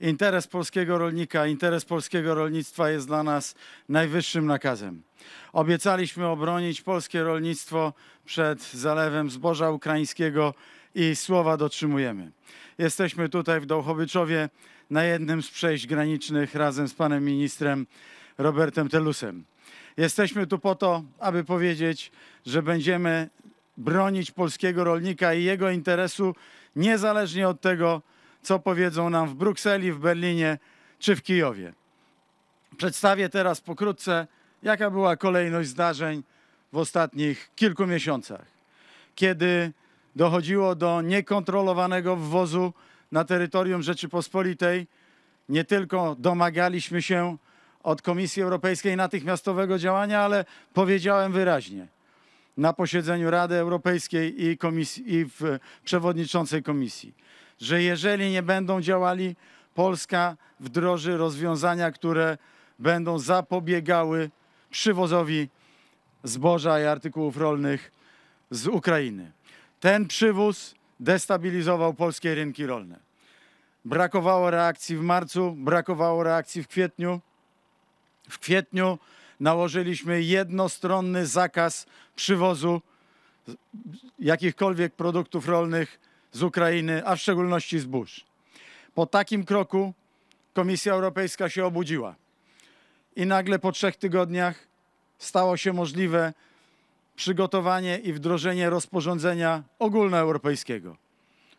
Interes polskiego rolnika, interes polskiego rolnictwa jest dla nas najwyższym nakazem. Obiecaliśmy obronić polskie rolnictwo przed zalewem zboża ukraińskiego i słowa dotrzymujemy. Jesteśmy tutaj w Dołchowiczowie na jednym z przejść granicznych razem z panem ministrem Robertem Telusem. Jesteśmy tu po to, aby powiedzieć, że będziemy bronić polskiego rolnika i jego interesu niezależnie od tego, co powiedzą nam w Brukseli, w Berlinie czy w Kijowie. Przedstawię teraz pokrótce, jaka była kolejność zdarzeń w ostatnich kilku miesiącach, kiedy dochodziło do niekontrolowanego wwozu na terytorium Rzeczypospolitej. Nie tylko domagaliśmy się od Komisji Europejskiej natychmiastowego działania, ale powiedziałem wyraźnie na posiedzeniu Rady Europejskiej i, komisji, i w przewodniczącej komisji, że jeżeli nie będą działali, Polska wdroży rozwiązania, które będą zapobiegały przywozowi zboża i artykułów rolnych z Ukrainy. Ten przywóz destabilizował polskie rynki rolne. Brakowało reakcji w marcu, brakowało reakcji w kwietniu. W kwietniu nałożyliśmy jednostronny zakaz przywozu jakichkolwiek produktów rolnych z Ukrainy, a w szczególności zbóż. Po takim kroku Komisja Europejska się obudziła i nagle po trzech tygodniach stało się możliwe przygotowanie i wdrożenie rozporządzenia ogólnoeuropejskiego.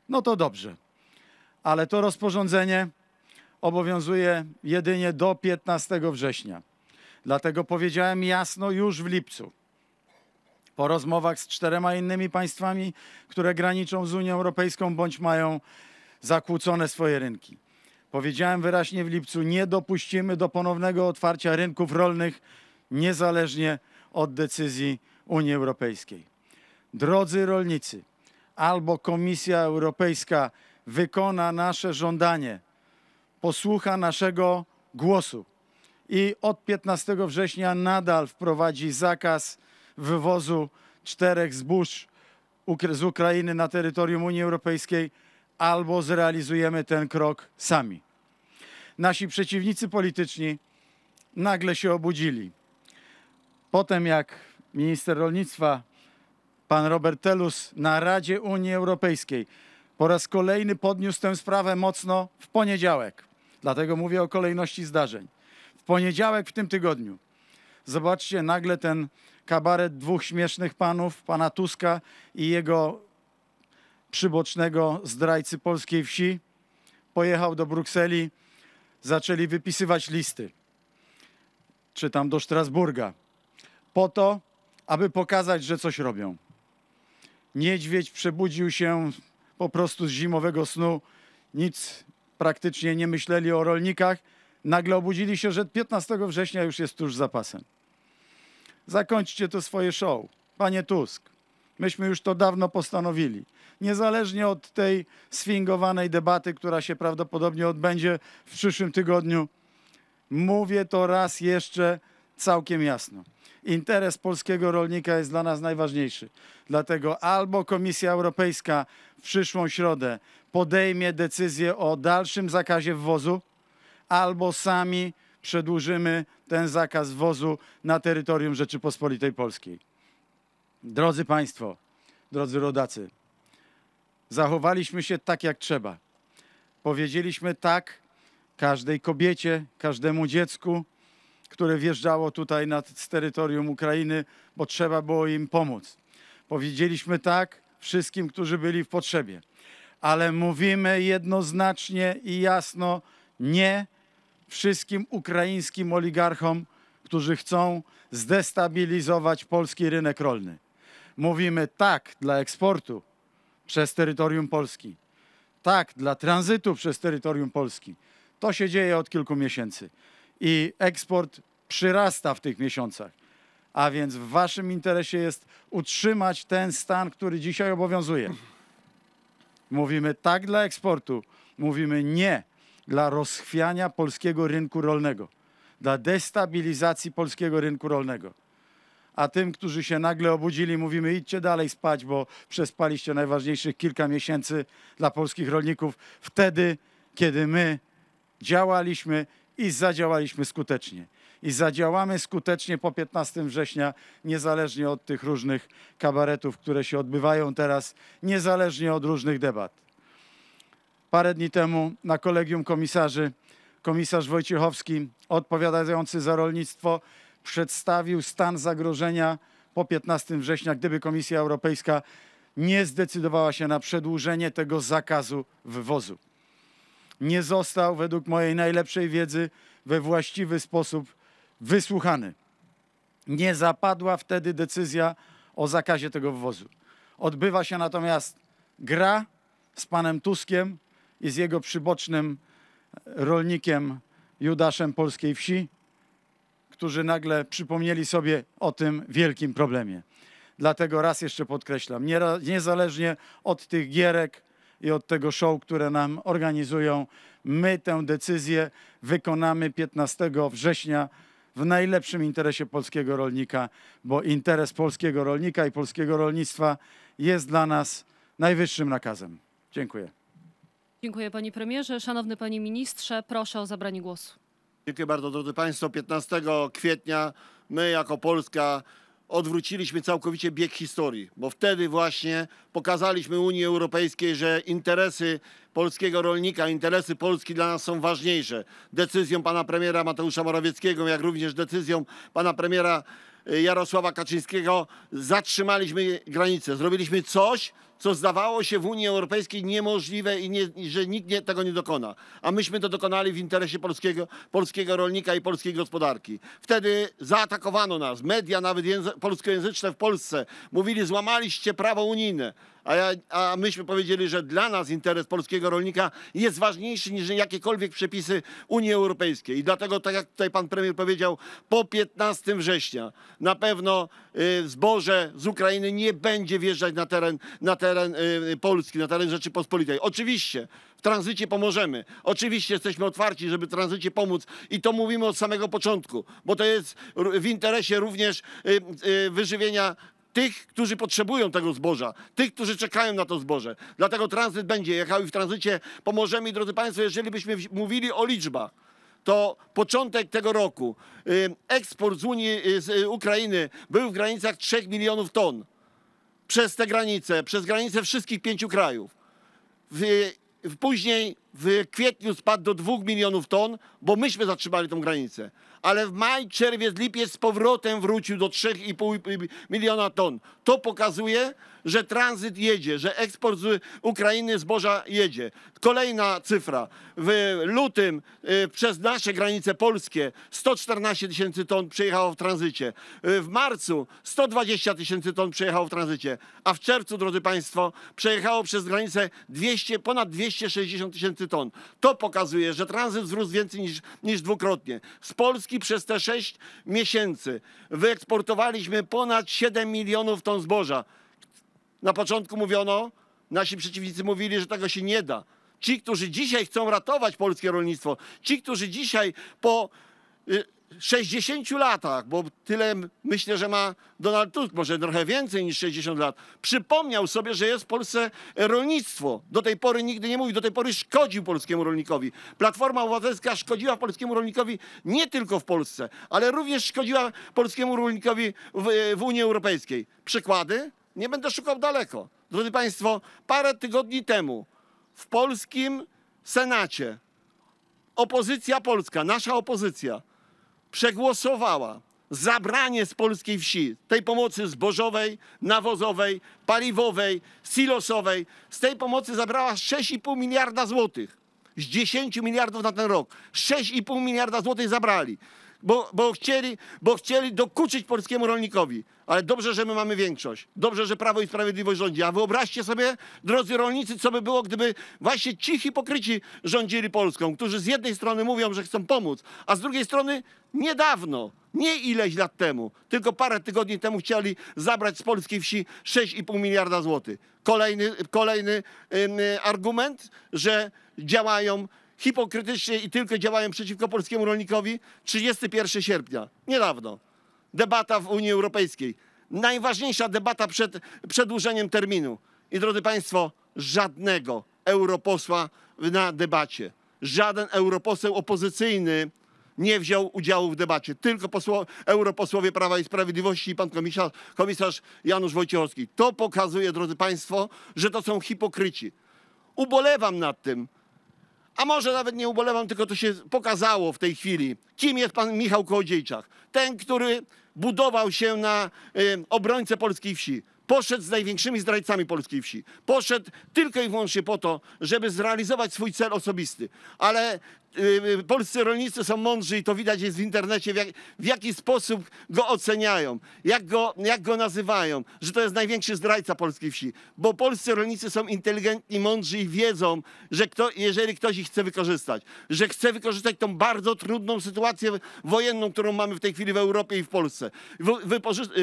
No to dobrze, ale to rozporządzenie obowiązuje jedynie do 15 września. Dlatego powiedziałem jasno już w lipcu, po rozmowach z czterema innymi państwami, które graniczą z Unią Europejską bądź mają zakłócone swoje rynki. Powiedziałem wyraźnie w lipcu, nie dopuścimy do ponownego otwarcia rynków rolnych niezależnie od decyzji Unii Europejskiej. Drodzy rolnicy, albo Komisja Europejska wykona nasze żądanie, posłucha naszego głosu i od 15 września nadal wprowadzi zakaz wywozu czterech zbóż z Ukrainy na terytorium Unii Europejskiej, albo zrealizujemy ten krok sami. Nasi przeciwnicy polityczni nagle się obudzili. Potem jak minister rolnictwa, pan Robert Telus na Radzie Unii Europejskiej po raz kolejny podniósł tę sprawę mocno w poniedziałek. Dlatego mówię o kolejności zdarzeń. W poniedziałek w tym tygodniu Zobaczcie, nagle ten kabaret dwóch śmiesznych panów, pana Tuska i jego przybocznego zdrajcy polskiej wsi, pojechał do Brukseli, zaczęli wypisywać listy, czy tam do Strasburga, po to, aby pokazać, że coś robią. Niedźwiedź przebudził się po prostu z zimowego snu, nic praktycznie nie myśleli o rolnikach. Nagle obudzili się, że 15 września już jest tuż za pasem. Zakończcie to swoje show. Panie Tusk, myśmy już to dawno postanowili. Niezależnie od tej sfingowanej debaty, która się prawdopodobnie odbędzie w przyszłym tygodniu, mówię to raz jeszcze całkiem jasno. Interes polskiego rolnika jest dla nas najważniejszy. Dlatego albo Komisja Europejska w przyszłą środę podejmie decyzję o dalszym zakazie wwozu, albo sami przedłużymy ten zakaz wozu na terytorium Rzeczypospolitej Polskiej. Drodzy Państwo, drodzy rodacy, zachowaliśmy się tak jak trzeba. Powiedzieliśmy tak każdej kobiecie, każdemu dziecku, które wjeżdżało tutaj na, z terytorium Ukrainy, bo trzeba było im pomóc. Powiedzieliśmy tak wszystkim, którzy byli w potrzebie. Ale mówimy jednoznacznie i jasno nie wszystkim ukraińskim oligarchom, którzy chcą zdestabilizować polski rynek rolny. Mówimy tak dla eksportu przez terytorium Polski, tak dla tranzytu przez terytorium Polski. To się dzieje od kilku miesięcy i eksport przyrasta w tych miesiącach. A więc w waszym interesie jest utrzymać ten stan, który dzisiaj obowiązuje. Mówimy tak dla eksportu, mówimy nie dla rozchwiania polskiego rynku rolnego, dla destabilizacji polskiego rynku rolnego. A tym, którzy się nagle obudzili, mówimy idźcie dalej spać, bo przespaliście najważniejszych kilka miesięcy dla polskich rolników wtedy, kiedy my działaliśmy i zadziałaliśmy skutecznie. I zadziałamy skutecznie po 15 września, niezależnie od tych różnych kabaretów, które się odbywają teraz, niezależnie od różnych debat parę dni temu na kolegium komisarzy komisarz Wojciechowski odpowiadający za rolnictwo przedstawił stan zagrożenia po 15 września, gdyby Komisja Europejska nie zdecydowała się na przedłużenie tego zakazu wwozu. Nie został, według mojej najlepszej wiedzy, we właściwy sposób wysłuchany. Nie zapadła wtedy decyzja o zakazie tego wwozu. Odbywa się natomiast gra z panem Tuskiem i z jego przybocznym e, rolnikiem Judaszem polskiej wsi, którzy nagle przypomnieli sobie o tym wielkim problemie. Dlatego raz jeszcze podkreślam, niezależnie od tych gierek i od tego show, które nam organizują, my tę decyzję wykonamy 15 września w najlepszym interesie polskiego rolnika, bo interes polskiego rolnika i polskiego rolnictwa jest dla nas najwyższym nakazem. Dziękuję. Dziękuję panie premierze. Szanowny panie ministrze, proszę o zabranie głosu. Dziękuję bardzo drodzy państwo. 15 kwietnia my jako Polska odwróciliśmy całkowicie bieg historii, bo wtedy właśnie pokazaliśmy Unii Europejskiej, że interesy polskiego rolnika, interesy Polski dla nas są ważniejsze. Decyzją pana premiera Mateusza Morawieckiego, jak również decyzją pana premiera y, Jarosława Kaczyńskiego zatrzymaliśmy granice. Zrobiliśmy coś, co zdawało się w Unii Europejskiej niemożliwe i nie, że nikt nie, tego nie dokona. A myśmy to dokonali w interesie polskiego, polskiego rolnika i polskiej gospodarki. Wtedy zaatakowano nas, media, nawet języ, polskojęzyczne w Polsce, mówili, złamaliście prawo unijne a, ja, a myśmy powiedzieli, że dla nas interes polskiego rolnika jest ważniejszy niż jakiekolwiek przepisy Unii Europejskiej. I dlatego, tak jak tutaj pan premier powiedział, po 15 września na pewno y, zboże z Ukrainy nie będzie wjeżdżać na teren, na teren y, Polski, na teren Rzeczypospolitej. Oczywiście w tranzycie pomożemy. Oczywiście jesteśmy otwarci, żeby tranzycie pomóc i to mówimy od samego początku, bo to jest w interesie również y, wyżywienia tych, którzy potrzebują tego zboża, tych, którzy czekają na to zboże. Dlatego tranzyt będzie jechał i w tranzycie pomożemy. I drodzy Państwo, jeżeli byśmy mówili o liczbach, to początek tego roku eksport z, Unii, y, z y, Ukrainy był w granicach 3 milionów ton. Przez te granice, przez granice wszystkich pięciu krajów. W, w później w kwietniu spadł do 2 milionów ton, bo myśmy zatrzymali tą granicę ale w maj, czerwiec, lipiec z powrotem wrócił do 3,5 miliona ton. To pokazuje, że tranzyt jedzie, że eksport z Ukrainy zboża jedzie. Kolejna cyfra. W lutym y, przez nasze granice polskie 114 tysięcy ton przejechało w tranzycie. Y, w marcu 120 tysięcy ton przejechało w tranzycie, a w czerwcu, drodzy Państwo, przejechało przez granicę 200, ponad 260 tysięcy ton. To pokazuje, że tranzyt wzrósł więcej niż, niż dwukrotnie. Z Polski przez te 6 miesięcy wyeksportowaliśmy ponad 7 milionów ton zboża. Na początku mówiono, nasi przeciwnicy mówili, że tego się nie da. Ci, którzy dzisiaj chcą ratować polskie rolnictwo, ci, którzy dzisiaj po 60 y, latach, bo tyle myślę, że ma Donald Tusk, może trochę więcej niż 60 lat, przypomniał sobie, że jest w Polsce rolnictwo. Do tej pory nigdy nie mówił, do tej pory szkodził polskiemu rolnikowi. Platforma Obywatelska szkodziła polskiemu rolnikowi nie tylko w Polsce, ale również szkodziła polskiemu rolnikowi w, y, w Unii Europejskiej. Przykłady? Nie będę szukał daleko. Drodzy Państwo, parę tygodni temu w polskim Senacie opozycja polska, nasza opozycja, przegłosowała zabranie z polskiej wsi tej pomocy zbożowej, nawozowej, paliwowej, silosowej. Z tej pomocy zabrała 6,5 miliarda złotych. Z 10 miliardów na ten rok. 6,5 miliarda złotych zabrali bo, bo, chcieli, bo chcieli dokuczyć polskiemu rolnikowi. Ale dobrze, że my mamy większość. Dobrze, że Prawo i Sprawiedliwość rządzi. A wyobraźcie sobie, drodzy rolnicy, co by było, gdyby właśnie ci hipokryci rządzili Polską, którzy z jednej strony mówią, że chcą pomóc, a z drugiej strony niedawno, nie ileś lat temu, tylko parę tygodni temu chcieli zabrać z polskiej wsi 6,5 miliarda złotych. Kolejny, kolejny yy, argument, że działają hipokrytycznie i tylko działają przeciwko polskiemu rolnikowi? 31 sierpnia, niedawno. Debata w Unii Europejskiej. Najważniejsza debata przed przedłużeniem terminu. I drodzy Państwo, żadnego europosła na debacie. Żaden europoseł opozycyjny nie wziął udziału w debacie. Tylko posło, europosłowie Prawa i Sprawiedliwości i pan komisarz, komisarz Janusz Wojciechowski. To pokazuje, drodzy Państwo, że to są hipokryci. Ubolewam nad tym, a może nawet nie ubolewam, tylko to się pokazało w tej chwili, kim jest pan Michał Kołodziejczak. Ten, który budował się na y, polskiej wsi. Poszedł z największymi zdrajcami polskiej wsi. Poszedł tylko i wyłącznie po to, żeby zrealizować swój cel osobisty. Ale Y, y, polscy rolnicy są mądrzy i to widać jest w internecie, w, jak, w, jaki sposób go oceniają, jak go, jak go nazywają, że to jest największy zdrajca polskiej wsi. Bo polscy rolnicy są inteligentni, mądrzy i wiedzą, że kto, jeżeli ktoś ich chce wykorzystać, że chce wykorzystać tą bardzo trudną sytuację wojenną, którą mamy w tej chwili w Europie i w Polsce,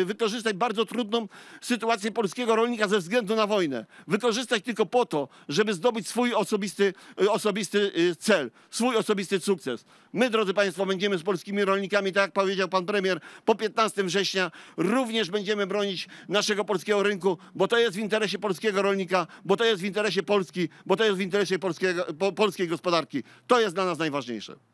wykorzystać bardzo trudną sytuację polskiego rolnika ze względu na wojnę, wykorzystać tylko po to, żeby zdobyć swój osobisty, y, osobisty cel, swój osobisty sukces. My, drodzy Państwo, będziemy z polskimi rolnikami, tak jak powiedział Pan Premier, po 15 września również będziemy bronić naszego polskiego rynku, bo to jest w interesie polskiego rolnika, bo to jest w interesie Polski, bo to jest w interesie polskiego, polskiej gospodarki. To jest dla nas najważniejsze.